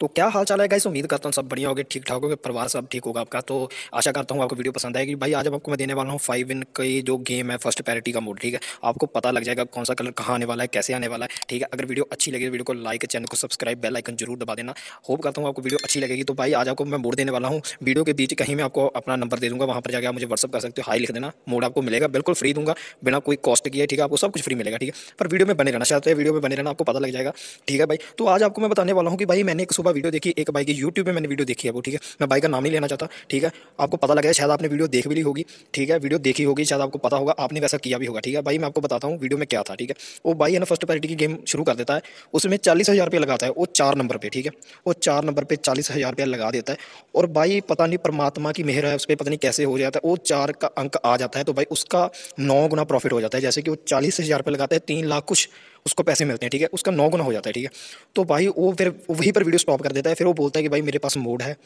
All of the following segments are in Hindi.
तो क्या हाल चाल है गाइस उम्मीद करता हूँ सब बढ़िया होगी ठीक ठाक होगे परिवार सब ठीक होगा आपका तो आशा करता हूँ आपको वीडियो पसंद आएगी भाई आज आपको मैं देने वाला हूँ फाइव इन की जो गेम है फर्स्ट पैरिटी का मोड ठीक है आपको पता लग जाएगा कौन सा कलर कहाँ आने वाला है कैसे आने वाला है ठीक है अगर वीडियो अच्छी लगी वीडियो को लाइक चैनल को सब्सक्राइब बेल आइकन जरूर दबा देना होप करता हूँ आपको वीडियो अच्छी लगेगी तो भाई आज आपको मैं मोड देने वाला हूँ वीडियो के बीच कहीं मैं आपको अपना नंबर दे दूँगा वहाँ पर जाकर आप मुझे व्हाट्सअप कर सकते हो हाई लिख देना मोड आपको मिलेगा बिल्कुल फ्री दूंगा बिना कोई कॉस्ट की है ठीक है आपको सब कुछ फ्री मिलेगा ठीक है पर वीडियो में बने रहना चाहते हैं वीडियो में बने रहना आपको पता लग जाएगा ठीक है भाई तो आज आपको मैं बताने वाला हूँ कि भाई मैंने एक सुबह बार वीडियो देखी एक बाई की यूट्यूब पर मैंने वीडियो देखी है वो ठीक है मैं बाई का नाम नहीं लेना चाहता ठीक है आपको पता लगा शायद आपने वीडियो देख भी ली होगी ठीक है वीडियो देखी होगी शायद आपको पता होगा आपने वैसा किया भी होगा ठीक है भाई मैं आपको बताता हूँ वीडियो में क्या था ठीक है वो भाई है ना फर्स्ट पार्टी की गेम शुरू कर देता है उसमें चालीस हज़ार लगाता है वो चार नंबर पर ठीक है वो चार नंबर पर चालीस हज़ार लगा देता है और भाई पता नहीं परमात्मा की मेहर है उस पर पता नहीं कैसे हो जाता है वो चार का अंक आ जाता है तो भाई उसका नौ गुना प्रॉफिट हो जाता है जैसे कि वो चालीस हज़ार लगाता है तीन लाख कुछ उसको पैसे मिलते हैं ठीक है उसका नौ गुना हो जाता है ठीक है तो भाई वो फिर वहीं पर वीडियो स्टॉप कर देता है फिर वो बोलता है कि भाई मेरे पास मोड है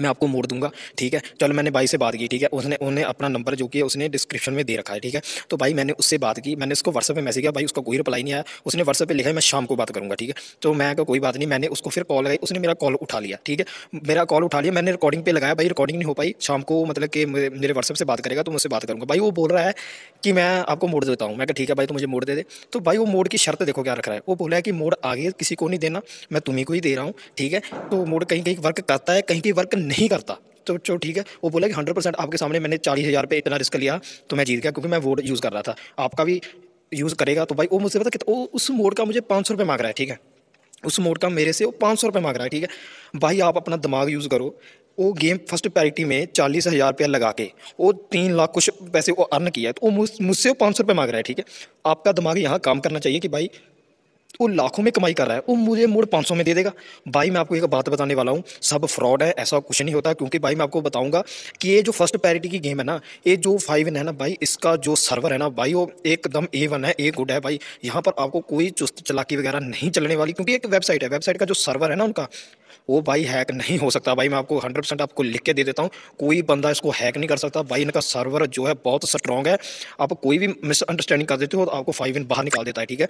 मैं आपको मोड़ दूंगा ठीक है चलो मैंने भाई से बात की ठीक है उसने उन्हें अपना नंबर जो कि उसने डिस्क्रिप्शन में दे रखा है ठीक है तो भाई मैंने उससे बात की मैंने उसको व्हाट्सअप पे मैसेज किया भाई उसका कोई रिप्लाई नहीं आया उसने व्हाट्सअप पे लिखा है मैं शाम को बात करूँगा ठीक है तो मैं कहा कोई बात नहीं मैंने उसको फिर कॉल लगाई उसने मेरा कॉल उठा लिया ठीक है मेरा कॉल उठा लिया मैंने रिकॉर्डिंग पर लगाया भाई रिकॉर्डिंग नहीं हो पाई शाम को मतलब कि मेरे व्हाट्सअप से बात करेगा तो उससे बात करूँगा भाई वो बोल रहा है कि मैं आपको मोड़ देता हूँ मैं ठीक है भाई तो मुझे मोड़ दे दे तो भाई वो मोड़ की शर्त देखो क्या रख रहा है वो बोला है कि मोड़ आगे किसी को नहीं देना मैं तुम्हें को ही दे रहा हूँ ठीक है तो मोड़ कहीं कहीं वर्क करता है कहीं कहीं वर्क नहीं करता तो चलो ठीक है वो बोला कि हंड्रेड परसेंट आपके सामने मैंने चालीस हज़ार पे इतना रिस्क लिया तो मैं जीत गया क्योंकि मैं वोट यूज़ कर रहा था आपका भी यूज़ करेगा तो भाई वो मुझसे पता कि वो उस मोड का मुझे पाँच सौ रुपये मांग रहा है ठीक है उस मोड का मेरे से वो पाँच सौ रुपये मांग रहा है ठीक है भाई आप अपना दिमाग यूज़ करो वो गेम फर्स्ट पैरिटी में चालीस हज़ार रुपया लगा के वो तीन लाख कुछ पैसे वो अर्न किया है तो वो मुझसे वो पाँच सौ रुपये मांग रहा है ठीक है आपका दिमाग यहाँ काम करना चाहिए कि भाई वो लाखों में कमाई कर रहा है वो मुझे मोड़ पाँच सौ में दे देगा भाई मैं आपको एक बात बताने वाला हूँ सब फ्रॉड है ऐसा कुछ नहीं होता क्योंकि भाई मैं आपको बताऊँगा कि ये जो फर्स्ट पैरिटी की गेम है ना ये जो फाइव है ना भाई इसका जो सर्वर है ना भाई वो एकदम ए वन है ए गुड है भाई यहाँ पर आपको कोई चुस्त चलाकी वगैरह नहीं चलने वाली क्योंकि एक वेबसाइट है वेबसाइट का जो सर्वर है ना उनका वो भाई हैक नहीं हो सकता भाई मैं आपको हंड्रेड परसेंट आपको लिख के दे देता हूँ कोई बंदा इसको हैक नहीं कर सकता भाई इनका सर्वर जो है बहुत स्ट्रॉन्ग है आप कोई भी मिसअंडरस्टैंडिंग कर देते हो तो आपको फाइव इन बाहर निकाल देता है ठीक है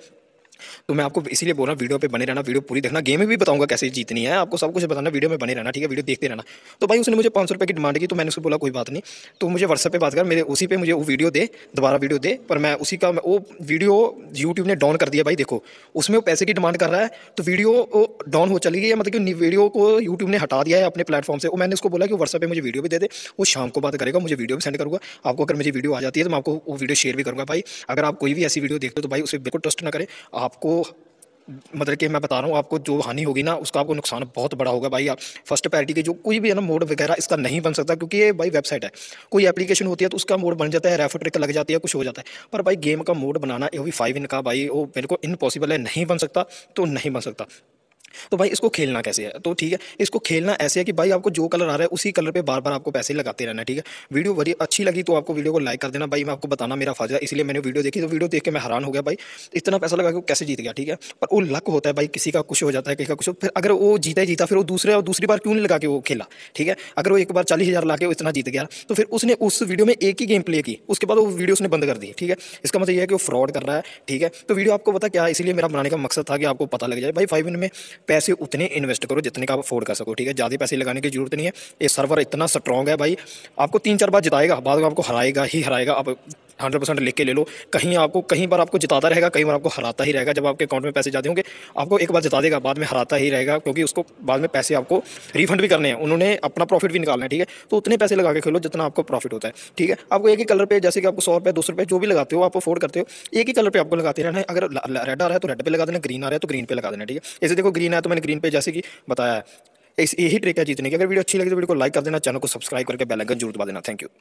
तो मैं आपको इसीलिए बोल रहा हूँ वीडियो पे बने रहना वीडियो पूरी देखना गेम में भी बताऊंगा कैसे जीतनी है आपको सब कुछ बताना वीडियो में बने रहना ठीक है वीडियो देखते रहना तो भाई उसने मुझे पाँच सौ रुपये की डिमांड की तो मैंने उसको बोला कोई बात नहीं तो मुझे व्हाट्सअप पर बात कर मेरे उसी पर मुझे वो वीडियो दे दोबारा वीडियो दे पर मैं उसी का वो वीडियो यूट्यूब ने डाउन कर दिया भाई देखो उसमें वो पैसे की डिमांड कर रहा है तो वीडियो डाउन हो चली गई है मतलब कि वीडियो को यूट्यूब ने हटा दिया है अपने प्लेटफॉर्म से वो मैंने उसको बोला कि व्हाट्सअप पर मुझे वीडियो भी दे दे वो शाम को बात करेगा मुझे वीडियो भी सेंड करूँगा आपको अगर मुझे वीडियो आ जाती है तो मैं आपको वो वीडियो शेयर भी करूँगा भाई अगर आप कोई भी ऐसी वीडियो देखते हो तो भाई उसे बिल्कुल ट्रस्ट ना करें आप आपको मतलब कि मैं बता रहा हूँ आपको जो हानि होगी ना उसका आपको नुकसान बहुत बड़ा होगा भाई आप फर्स्ट प्रायरिटी के जो कोई भी है ना मोड वगैरह इसका नहीं बन सकता क्योंकि ये भाई वेबसाइट है कोई एप्लीकेशन होती है तो उसका मोड बन जाता है रेफर ट्रिक लग जाती है कुछ हो जाता है पर भाई गेम का मोड बनाना ये भी फाइव इन का भाई वो बिल्कुल इनपॉसिबल इम्पॉसिबल है नहीं बन सकता तो नहीं बन सकता तो भाई इसको खेलना कैसे है तो ठीक है इसको खेलना ऐसे है कि भाई आपको जो कलर आ रहा है उसी कलर पे बार बार आपको पैसे लगाते रहना ठीक है वीडियो बड़ी अच्छी लगी तो आपको वीडियो को लाइक कर देना भाई मैं आपको बताना मेरा फायदा इसलिए मैंने वीडियो देखी तो वीडियो देख के मैं हैरान हो गया भाई इतना पैसा लगा कि कैसे जीत गया ठीक है पर वो लक होता है भाई किसी का कुछ हो जाता है किसी का कुछ फिर अगर वो जीता ही जीता फिर वो दूसरे और दूसरी बार क्यों नहीं लगा के वो खेला ठीक है अगर वो एक बार चालीस हज़ार ला के इतना जीत गया तो फिर उसने उस वीडियो में एक ही गेम प्ले की उसके बाद वो वीडियो उसने बंद कर दी ठीक है इसका मतलब यह है कि वो फ्रॉड कर रहा है ठीक है तो वीडियो आपको पता क्या इसलिए मेरा बनाने का मकसद था कि आपको पता लग जाए भाई फाइव मिनट में पैसे उतने इन्वेस्ट करो जितने का आप अफोर्ड कर सको ठीक है ज़्यादा पैसे लगाने की जरूरत नहीं है ये सर्वर इतना स्ट्रॉन्ग है भाई आपको तीन चार बार जिताएगा बाद में आपको हराएगा ही हराएगा आप हंड्रेड परसेंट लिख के ले लो कहीं आपको कहीं बार आपको जिताता रहेगा कहीं बार आपको हराता ही रहेगा जब आपके अकाउंट में पैसे जाते होंगे आपको एक बार जिता देगा बाद में हराता ही रहेगा क्योंकि उसको बाद में पैसे आपको रिफंड भी करने हैं उन्होंने अपना प्रॉफिट भी निकालना है ठीक है तो उतने पैसे लगा के खेलो जितना आपको प्रॉफिट होता है ठीक है आपको एक ही कलर पर जैसे कि आपको सौ रुपये दो सौ रुपये जो भी लगाते हो आप अफोर्ड करते हो एक ही कलर पर आपको लगाते रहना है अगर रेड आ रहा है तो रेड पर लगा देना ग्रीन आ रहा है तो ग्रीन पर लगा देना ठीक है ऐसे देखो ग्रीन है तो मैंने ग्रीन पे जैसे कि बताया है इस यही ट्रिक है जीतने की अगर वीडियो अच्छी लगी तो वीडियो को लाइक कर देना चैनल को सब्सक्राइब करके बेल आइकन जरूर दबा देना थैंक यू